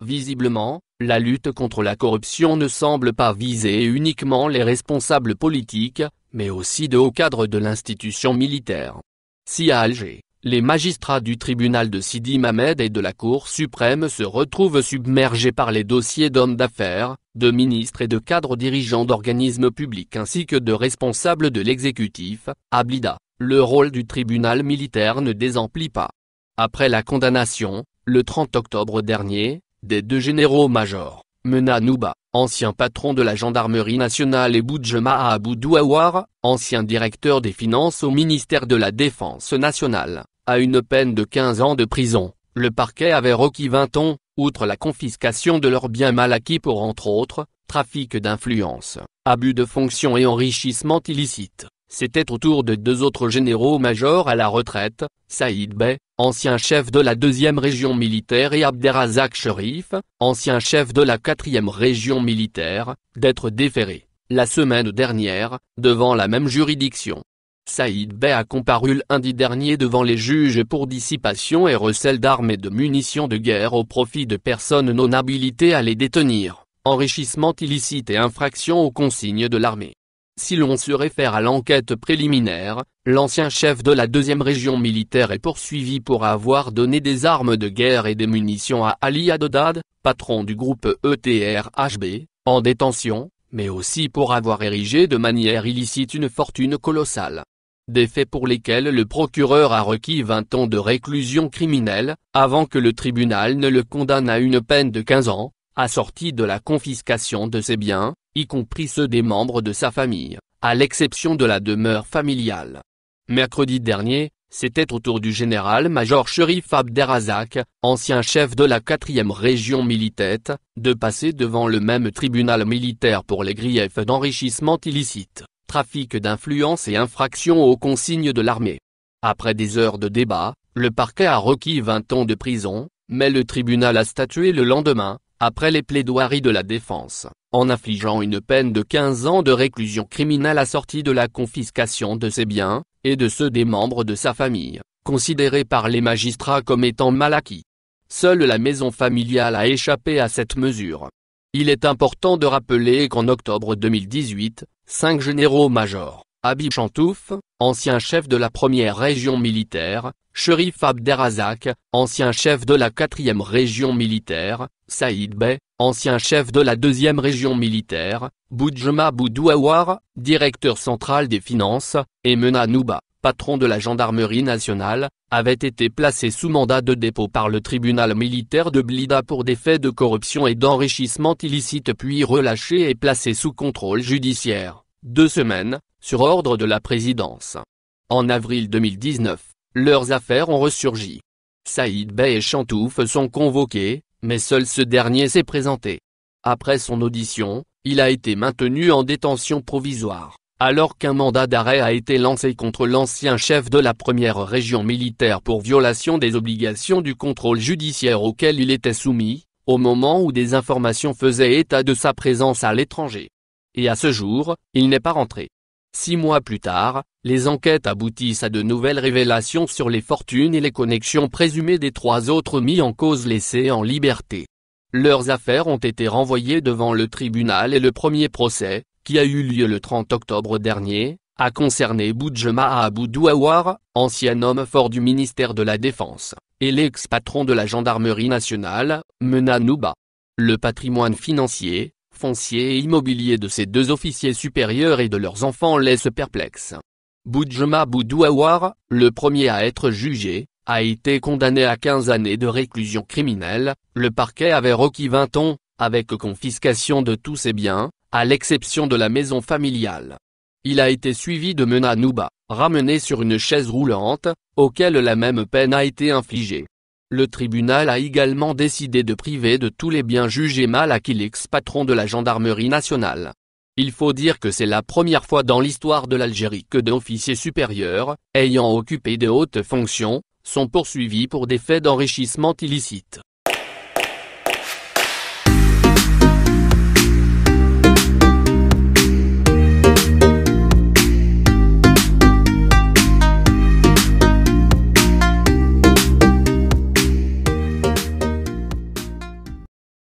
Visiblement, la lutte contre la corruption ne semble pas viser uniquement les responsables politiques, mais aussi de hauts cadres de l'institution militaire. Si à Alger, les magistrats du tribunal de Sidi Mamed et de la Cour suprême se retrouvent submergés par les dossiers d'hommes d'affaires, de ministres et de cadres dirigeants d'organismes publics ainsi que de responsables de l'exécutif, à Le rôle du tribunal militaire ne désemplit pas. Après la condamnation, le 30 octobre dernier, des deux généraux-majors, Mena Nouba, ancien patron de la gendarmerie nationale et Boudjema Aboudouawar, ancien directeur des finances au ministère de la Défense nationale, à une peine de 15 ans de prison. Le parquet avait requis 20 ans, outre la confiscation de leurs biens mal acquis pour entre autres, trafic d'influence, abus de fonction et enrichissement illicite. C'était au tour de deux autres généraux-majors à la retraite, Saïd Bey, ancien chef de la deuxième région militaire et Abderazak Sherif, ancien chef de la quatrième région militaire, d'être déférés, la semaine dernière, devant la même juridiction. Saïd Bey a comparu lundi dernier devant les juges pour dissipation et recel d'armes et de munitions de guerre au profit de personnes non habilitées à les détenir, enrichissement illicite et infraction aux consignes de l'armée. Si l'on se réfère à l'enquête préliminaire, l'ancien chef de la deuxième région militaire est poursuivi pour avoir donné des armes de guerre et des munitions à Ali Adodad, patron du groupe ETRHB, en détention, mais aussi pour avoir érigé de manière illicite une fortune colossale des faits pour lesquels le procureur a requis 20 ans de réclusion criminelle, avant que le tribunal ne le condamne à une peine de 15 ans, assortie de la confiscation de ses biens, y compris ceux des membres de sa famille, à l'exception de la demeure familiale. Mercredi dernier, c'était au tour du général-major Cherif Abderrazak, ancien chef de la 4e région militaire, de passer devant le même tribunal militaire pour les griefs d'enrichissement illicite trafic d'influence et infraction aux consignes de l'armée. Après des heures de débat, le parquet a requis 20 ans de prison, mais le tribunal a statué le lendemain, après les plaidoiries de la défense, en infligeant une peine de 15 ans de réclusion criminelle assortie de la confiscation de ses biens, et de ceux des membres de sa famille, considérés par les magistrats comme étant mal acquis. Seule la maison familiale a échappé à cette mesure. Il est important de rappeler qu'en octobre 2018, cinq généraux-majors, Abib Chantouf, ancien chef de la première région militaire, Cherif Abderazak, ancien chef de la quatrième région militaire, Saïd Bey, ancien chef de la deuxième région militaire, Boudjema Boudouawar, directeur central des finances, et Mena Nouba, patron de la gendarmerie nationale, avait été placé sous mandat de dépôt par le tribunal militaire de Blida pour des faits de corruption et d'enrichissement illicite puis relâché et placé sous contrôle judiciaire, deux semaines, sur ordre de la présidence. En avril 2019, leurs affaires ont ressurgi. Saïd Bey et Chantouf sont convoqués, mais seul ce dernier s'est présenté. Après son audition, il a été maintenu en détention provisoire alors qu'un mandat d'arrêt a été lancé contre l'ancien chef de la première région militaire pour violation des obligations du contrôle judiciaire auquel il était soumis, au moment où des informations faisaient état de sa présence à l'étranger. Et à ce jour, il n'est pas rentré. Six mois plus tard, les enquêtes aboutissent à de nouvelles révélations sur les fortunes et les connexions présumées des trois autres mis en cause laissés en liberté. Leurs affaires ont été renvoyées devant le tribunal et le premier procès, qui a eu lieu le 30 octobre dernier, a concerné Boudjema Abou Douawar, ancien homme fort du ministère de la Défense, et l'ex-patron de la Gendarmerie nationale, Mena Nouba. Le patrimoine financier, foncier et immobilier de ces deux officiers supérieurs et de leurs enfants laisse perplexe. Boudjema Douawar, le premier à être jugé, a été condamné à 15 années de réclusion criminelle, le parquet avait requis 20 ans, avec confiscation de tous ses biens, à l'exception de la maison familiale. Il a été suivi de Mena Nouba, ramené sur une chaise roulante, auquel la même peine a été infligée. Le tribunal a également décidé de priver de tous les biens jugés mal acquis l'ex-patron de la gendarmerie nationale. Il faut dire que c'est la première fois dans l'histoire de l'Algérie que d'officiers supérieurs, ayant occupé de hautes fonctions, sont poursuivis pour des faits d'enrichissement illicite.